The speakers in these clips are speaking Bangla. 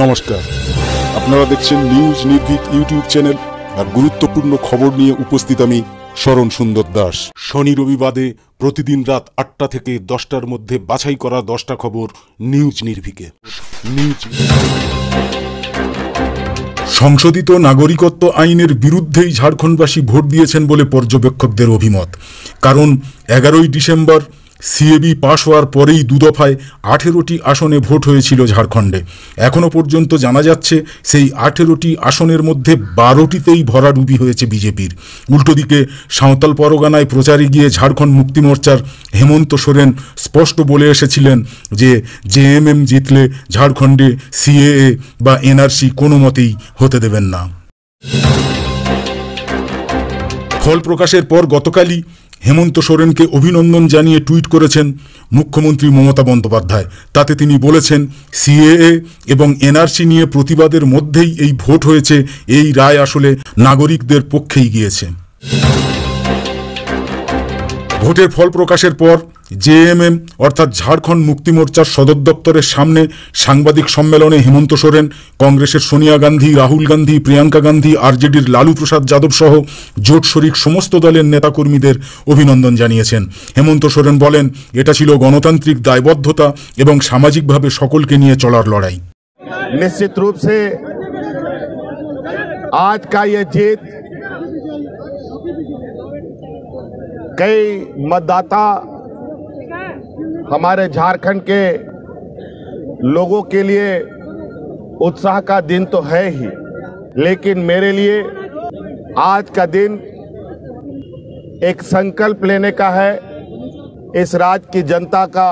নমস্কার আপনারা দেখছেন নিউজ নির্ভীক ইউটিউব চ্যানেল আর গুরুত্বপূর্ণ খবর নিয়ে উপস্থিত আমি শরণ সুন্দর দাস শনি রবিবাদে প্রতিদিন রাত আটটা থেকে দশটার মধ্যে বাছাই করা দশটা খবর নিউজ নির্ভীকে নিউজ সংশোধিত নাগরিকত্ব আইনের বিরুদ্ধেই ঝাড়খণ্ডবাসী ভোট দিয়েছেন বলে পর্যবেক্ষকদের অভিমত কারণ এগারোই ডিসেম্বর সিএবি পাশ হওয়ার পরেই দুদফায় আঠেরোটি আসনে ভোট হয়েছিল ঝাড়খণ্ডে এখনও পর্যন্ত জানা যাচ্ছে সেই আঠেরোটি আসনের মধ্যে বারোটিতেই ভরাডুবি হয়েছে বিজেপির উল্টোদিকে সাঁওতাল পরগনায় প্রচারে গিয়ে ঝাড়খণ্ড মুক্তি মোর্চার হেমন্ত সোরেন স্পষ্ট বলে এসেছিলেন যে জেএমএম জিতলে ঝাড়খণ্ডে সিএএ বা এনআরসি কোনো মতেই হতে দেবেন না ফল প্রকাশের পর গতকালই হেমন্ত সোরেনকে অভিনন্দন জানিয়ে টুইট করেছেন মুখ্যমন্ত্রী মমতা বন্দ্যোপাধ্যায় তাতে তিনি বলেছেন সিএএ এবং এনআরসি নিয়ে প্রতিবাদের মধ্যেই এই ভোট হয়েছে এই রায় আসলে নাগরিকদের পক্ষেই গিয়েছে ভোটের ফল প্রকাশের পর জেএমএম অর্থাৎ ঝাড়খণ্ড মুক্তি মোর্চার সদর দপ্তরের সামনে সাংবাদিক সম্মেলনে হেমন্ত সোরেন কংগ্রেসের সোনিয়া গান্ধী রাহুল গান্ধী প্রিয়াঙ্কা গান্ধী আরজেডির লালু প্রসাদ যাদব সহ জোট শরিক সমস্ত দলের নেতাকর্মীদের অভিনন্দন জানিয়েছেন হেমন্ত সোরেন বলেন এটা ছিল গণতান্ত্রিক দায়বদ্ধতা এবং সামাজিকভাবে সকলকে নিয়ে চলার লড়াই নিশ্চিত রূপ সে আজ কা ইয়ে हमारे झारखंड के लोगों के लिए उत्साह का दिन तो है ही लेकिन मेरे लिए आज का दिन एक संकल्प लेने का है इस राज्य की जनता का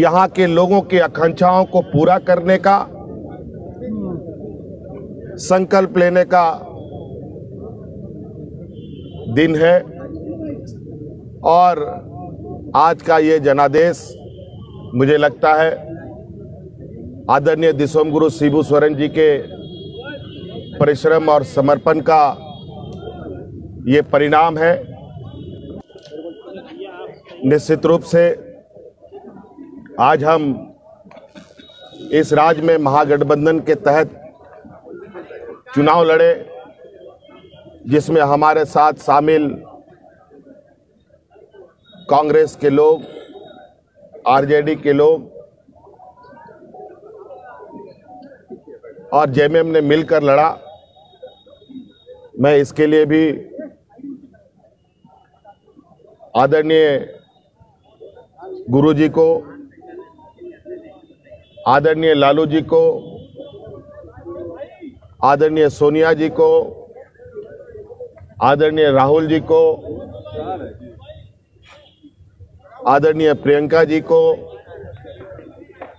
यहाँ के लोगों की आकांक्षाओं को पूरा करने का संकल्प लेने का दिन है और आज का ये जनादेश मुझे लगता है आदरणीय दिसोम गुरु शिबू सोरेन जी के परिश्रम और समर्पण का ये परिणाम है निश्चित रूप से आज हम इस राज्य में महागठबंधन के तहत चुनाव लड़े जिसमें हमारे साथ शामिल कांग्रेस के लोग आरजेडी के लोग और जेएमएम ने मिलकर लड़ा मैं इसके लिए भी आदरणीय गुरुजी को आदरणीय लालू जी को आदरणीय सोनिया जी को आदरणीय राहुल जी को आदरणीय प्रियंका जी को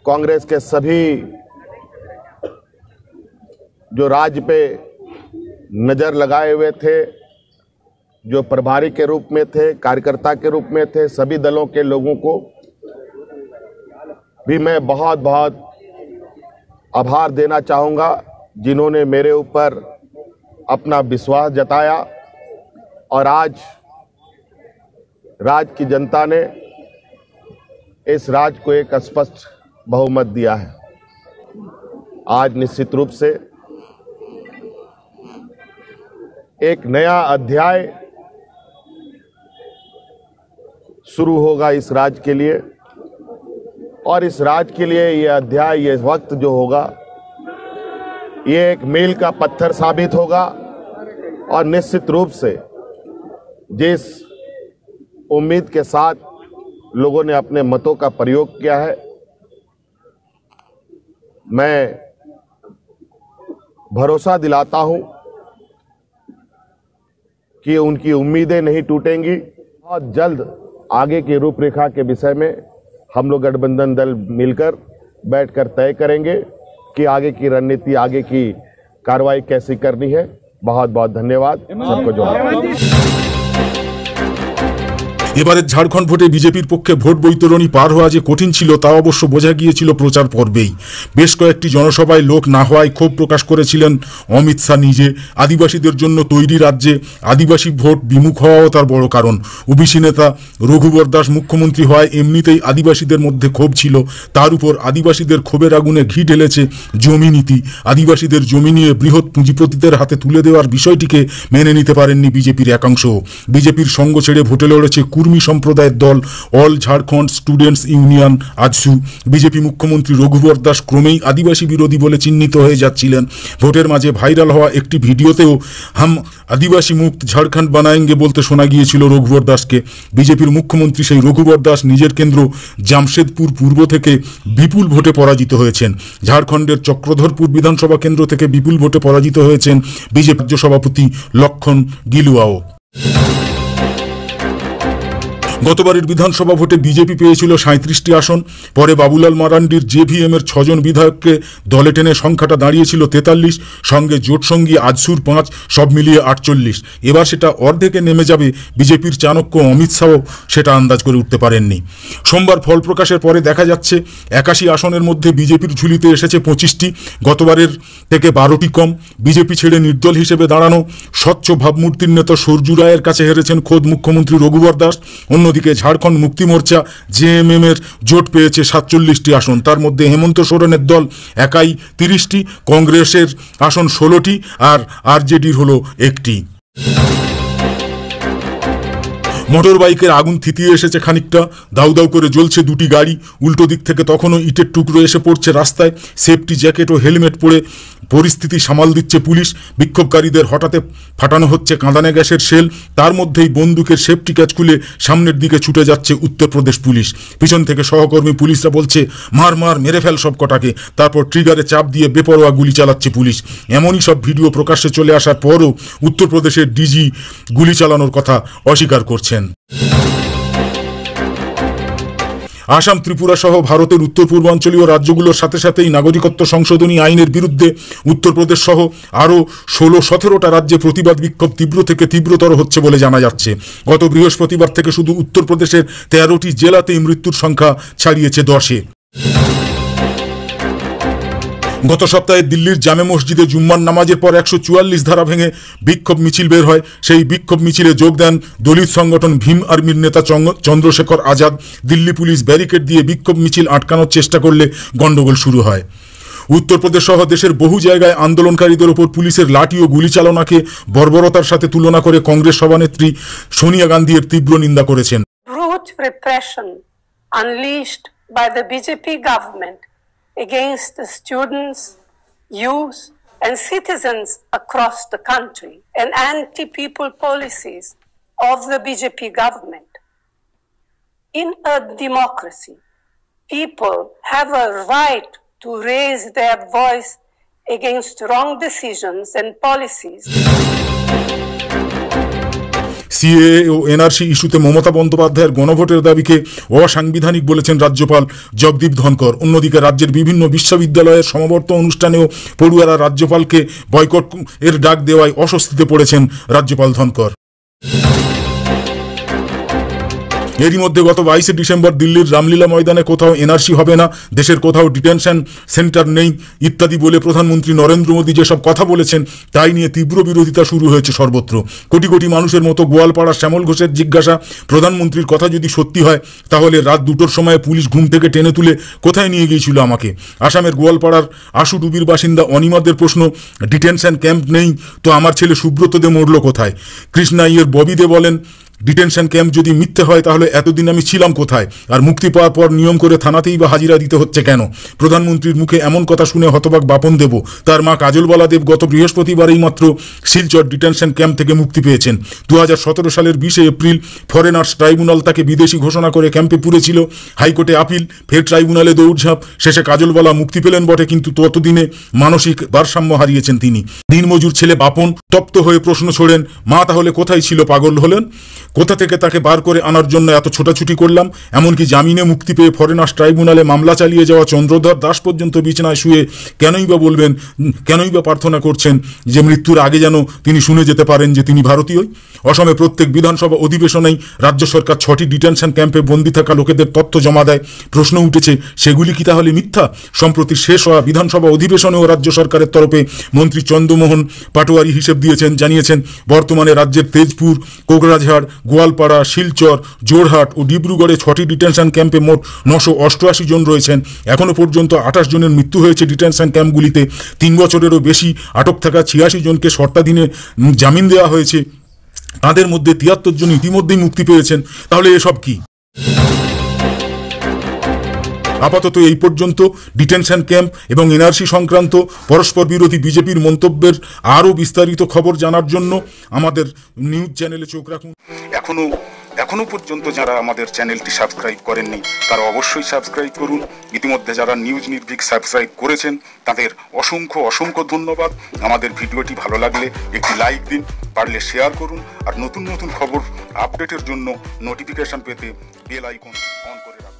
कांग्रेस के सभी जो राज्य पे नज़र लगाए हुए थे जो प्रभारी के रूप में थे कार्यकर्ता के रूप में थे सभी दलों के लोगों को भी मैं बहुत बहुत आभार देना चाहूँगा जिन्होंने मेरे ऊपर अपना विश्वास जताया और आज राज्य की जनता ने इस राज्य को एक स्पष्ट बहुमत दिया है आज निश्चित रूप से एक नया अध्याय शुरू होगा इस राज्य के लिए और इस राज्य के लिए यह अध्याय ये वक्त जो होगा ये एक मील का पत्थर साबित होगा और निश्चित रूप से जिस उम्मीद के साथ लोगों ने अपने मतों का प्रयोग किया है मैं भरोसा दिलाता हूं कि उनकी उम्मीदें नहीं टूटेंगी बहुत जल्द आगे की रूपरेखा के विषय में हम लोग गठबंधन दल मिलकर बैठकर तय करेंगे कि आगे की रणनीति आगे की कार्रवाई कैसी करनी है बहुत बहुत धन्यवाद सबको जो এবারে ঝাড়খণ্ড ভোটে বিজেপির পক্ষে ভোট বৈতরণী পার হওয়া যে কঠিন ছিল তা অবশ্য বোঝা গিয়েছিল প্রচার পর্বেই বেশ কয়েকটি জনসভায় লোক না হওয়ায় ক্ষোভ প্রকাশ করেছিলেন অমিত শাহ নিজে আদিবাসীদের জন্য তৈরি রাজ্যে আদিবাসী ভোট বিমুখ হওয়াও তার বড় কারণ ওবিসি নেতা রঘুবর দাস মুখ্যমন্ত্রী হওয়ায় এমনিতেই আদিবাসীদের মধ্যে ক্ষোভ ছিল তার উপর আদিবাসীদের ক্ষোভের আগুনে ঘি ঢেলেছে জমি নীতি আদিবাসীদের জমি নিয়ে বৃহৎ পুঁজিপতিদের হাতে তুলে দেওয়ার বিষয়টিকে মেনে নিতে পারেননি বিজেপির একাংশ বিজেপির সঙ্গ ছেড়ে ভোটে লড়েছে কুর্মী সম্প্রদায়ের দল All Jharkhand Students Union AJSU BJP মুখ্যমন্ত্রী রঘুবর দাস ক্রমেই আদিবাসী বিরোধী বলে চিহ্নিত হয়ে যাচ্ছিলেন ভোটের মাঝে ভাইরাল হওয়া একটি ভিডিওতেও হাম আদিবাসী মুক্ত ঝাড়খণ্ড বানায়েঙ্গে বলতে শোনা গিয়েছিল রঘুবর দাসকে বিজেপির মুখ্যমন্ত্রী সেই রঘুবর দাস নিজের কেন্দ্র জামশেদপুর পূর্ব থেকে বিপুল ভোটে পরাজিত হয়েছেন ঝাড়খণ্ডের চক্রধরপুর বিধানসভা কেন্দ্র থেকে বিপুল ভোটে পরাজিত হয়েছেন বিজেপি রাজ্য সভাপতি লক্ষণ গিলুয়াও গতবারের বিধানসভা ভোটে বিজেপি পেয়েছিল সাঁত্রিশটি আসন পরে বাবুলাল মারান্ডির জেভিএমের ছজন বিধায়ককে দলে টেনে সংখ্যাটা দাঁড়িয়েছিল তেতাল্লিশ সঙ্গে জোটসঙ্গী আজসুর পাঁচ সব মিলিয়ে আটচল্লিশ এবার সেটা অর্ধেকে নেমে যাবে বিজেপির চাণক্য অমিত শাহও সেটা আন্দাজ করে উঠতে পারেননি সোমবার ফল প্রকাশের পরে দেখা যাচ্ছে একাশি আসনের মধ্যে বিজেপির ঝুলিতে এসেছে পঁচিশটি গতবারের থেকে বারোটি কম বিজেপি ছেড়ে নির্দল হিসেবে দাঁড়ানো স্বচ্ছ ভাবমূর্তির নেতা সূর্য রায়ের কাছে হেরেছেন খোদ মুখ্যমন্ত্রী রঘুবর দাস অন্য অন্যদিকে ঝাড়খণ্ড মুক্তি মোর্চা জেএমএম এর জোট পেয়েছে সাতচল্লিশটি আসন তার মধ্যে হেমন্ত সোরেনের দল একাই তিরিশটি কংগ্রেসের আসন ষোলোটি আর আরজেডির হলো একটি মোটর বাইকের আগুন থিতিয়ে এসেছে খানিকটা দাউ দাউ করে জ্বলছে দুটি গাড়ি উল্টো দিক থেকে তখনও ইটের টুকরো এসে পড়ছে রাস্তায় সেফটি জ্যাকেট ও হেলমেট পরে পরিস্থিতি সামাল দিচ্ছে পুলিশ বিক্ষোভকারীদের হঠাতে ফাটানো হচ্ছে কাঁদানে গ্যাসের শেল তার মধ্যেই বন্দুকের সেফটি ক্যাচ খুলে সামনের দিকে ছুটে যাচ্ছে উত্তরপ্রদেশ পুলিশ পিছন থেকে সহকর্মী পুলিশরা বলছে মার মার মেরে ফেল সব কটাকে তারপর ট্রিগারে চাপ দিয়ে বেপরোয়া গুলি চালাচ্ছে পুলিশ এমনই সব ভিডিও প্রকাশ্যে চলে আসার পরও উত্তরপ্রদেশের ডিজি গুলি চালানোর কথা অস্বীকার করছে করেছেন আসাম ত্রিপুরা সহ ভারতের উত্তর পূর্বাঞ্চলীয় রাজ্যগুলোর সাথে সাথেই নাগরিকত্ব সংশোধনী আইনের বিরুদ্ধে উত্তরপ্রদেশ সহ আরও ষোলো সতেরোটা রাজ্যে প্রতিবাদ বিক্ষোভ তীব্র থেকে তীব্রতর হচ্ছে বলে জানা যাচ্ছে গত বৃহস্পতিবার থেকে শুধু উত্তরপ্রদেশের তেরোটি জেলাতেই মৃত্যুর সংখ্যা ছাড়িয়েছে দশে গত সপ্তাহে দিল্লির জামে মসজিদে জুম্মার নামাজের পর একশো চুয়াল্লিশ ধারা ভেঙে বিক্ষোভ মিছিল বের হয় সেই বিক্ষোভ মিছিলে যোগ দেন দলিত সংগঠন ভীম আর্মির নেতা চন্দ্রশেখর আজাদ দিল্লি পুলিশ ব্যারিকেড দিয়ে বিক্ষোভ মিছিল আটকানোর চেষ্টা করলে গণ্ডগোল শুরু হয় উত্তরপ্রদেশ সহ দেশের বহু জায়গায় আন্দোলনকারীদের ওপর পুলিশের লাঠি ও গুলি চালনাকে বর্বরতার সাথে তুলনা করে কংগ্রেস সভানেত্রী সোনিয়া গান্ধী এর তীব্র নিন্দা করেছেন by the BJP government against the students, youth, and citizens across the country and anti people policies of the BJP government. In a democracy, people have a right to raise their voice against wrong decisions and policies. CAA ও এনআরসি ইস্যুতে মমতা বন্দ্যোপাধ্যায়ের গণভোটের দাবিকে অসাংবিধানিক বলেছেন রাজ্যপাল জগদীপ ধনকর অন্যদিকে রাজ্যের বিভিন্ন বিশ্ববিদ্যালয়ের সমাবর্ত অনুষ্ঠানেও পড়ুয়ারা রাজ্যপালকে বয়কট এর ডাক দেওয়ায় অস্বস্তিতে পড়েছেন রাজ্যপাল ধনকর এরই মধ্যে গত বাইশে ডিসেম্বর দিল্লির রামলীলা ময়দানে কোথাও এনআরসি হবে না দেশের কোথাও ডিটেনশন সেন্টার নেই ইত্যাদি বলে প্রধানমন্ত্রী নরেন্দ্র মোদী যেসব কথা বলেছেন তাই নিয়ে তীব্র বিরোধিতা শুরু হয়েছে সর্বত্র কোটি কোটি মানুষের মতো গোয়ালপাড়া শ্যামল ঘোষের জিজ্ঞাসা প্রধানমন্ত্রীর কথা যদি সত্যি হয় তাহলে রাত দুটোর সময় পুলিশ ঘুম থেকে টেনে তুলে কোথায় নিয়ে গিয়েছিল আমাকে আসামের গোয়ালপাড়ার আশু ডুবির বাসিন্দা অনিমাদের প্রশ্ন ডিটেনশন ক্যাম্প নেই তো আমার ছেলে সুব্রত দে মরল কোথায় কৃষ্ণা ইয়ের ববি দে বলেন ডিটেনশন ক্যাম্প যদি মিথ্যে হয় তাহলে এতদিন আমি ছিলাম কোথায় আর মুক্তি পাওয়ার পর নিয়ম করে থানাতেই বা হাজিরা দিতে হচ্ছে কেন প্রধানমন্ত্রীর মুখে এমন কথা শুনে হতবাক বাপন দেব তার মা কাজলবালা দেব গত বৃহস্পতিবারেই মাত্র শিলচর ডিটেনশন ক্যাম্প থেকে মুক্তি পেয়েছেন দু সালের বিশে এপ্রিল ফরেনার্স ট্রাইব্যুনাল তাকে বিদেশি ঘোষণা করে ক্যাম্পে পুরেছিল হাইকোর্টে আপিল ফের ট্রাইব্যুনালে দৌড়ঝাঁপ শেষে কাজলবালা মুক্তি পেলেন বটে কিন্তু ততদিনে মানসিক ভারসাম্য হারিয়েছেন তিনি দিনমজুর ছেলে বাপন তপ্ত হয়ে প্রশ্ন ছোড়েন মা তাহলে কোথায় ছিল পাগল হলেন কোথা থেকে তাকে বার করে আনার জন্য এত ছোটাছুটি করলাম এমনকি জামিনে মুক্তি পেয়ে ফরেনার্স ট্রাইব্যুনালে মামলা চালিয়ে যাওয়া চন্দ্রধর দাস পর্যন্ত বিছানায় শুয়ে কেনই বা বলবেন কেনই বা প্রার্থনা করছেন যে মৃত্যুর আগে যেন তিনি শুনে যেতে পারেন যে তিনি ভারতীয়ই অসমে প্রত্যেক বিধানসভা অধিবেশনেই রাজ্য সরকার ছটি ডিটেনশন ক্যাম্পে বন্দী থাকা লোকেদের তথ্য জমা দেয় প্রশ্ন উঠেছে সেগুলি কি তাহলে মিথ্যা সম্প্রতি শেষ হওয়া বিধানসভা অধিবেশনেও রাজ্য সরকারের তরফে মন্ত্রী চন্দ্রমোহন পাটোয়ারি হিসেব দিয়েছেন জানিয়েছেন বর্তমানে রাজ্যের তেজপুর কোকরাঝাড় গোয়ালপাড়া শিলচর জোরহাট ও ডিব্রুগড়ে ছটি ডিটেনশন ক্যাম্পে মোট নশো অষ্টআশি জন রয়েছেন এখনও পর্যন্ত আঠাশ জনের মৃত্যু হয়েছে ডিটেনশন ক্যাম্পগুলিতে তিন বছরেরও বেশি আটক থাকা ছিয়াশি জনকে শর্তাধীনে জামিন দেওয়া হয়েছে তাদের মধ্যে তিয়াত্তর জন ইতিমধ্যেই মুক্তি পেয়েছেন তাহলে এসব কি আপাতত এই পর্যন্ত ডিটেনশন ক্যাম্প এবং এনআরসি সংক্রান্ত পরস্পর বিরোধী বিজেপির মন্তব্যের আরও বিস্তারিত খবর জানার জন্য আমাদের নিউজ চ্যানেলে চোখ রাখুন এখনও এখনো পর্যন্ত যারা আমাদের চ্যানেলটি সাবস্ক্রাইব করেননি তারা অবশ্যই সাবস্ক্রাইব করুন ইতিমধ্যে যারা নিউজ নির্ভিক সাবস্ক্রাইব করেছেন তাদের অসংখ্য অসংখ্য ধন্যবাদ আমাদের ভিডিওটি ভালো লাগলে একটি লাইক দিন পারলে শেয়ার করুন আর নতুন নতুন খবর আপডেটের জন্য নোটিফিকেশন পেতে বেল আইকন অন করে রাখুন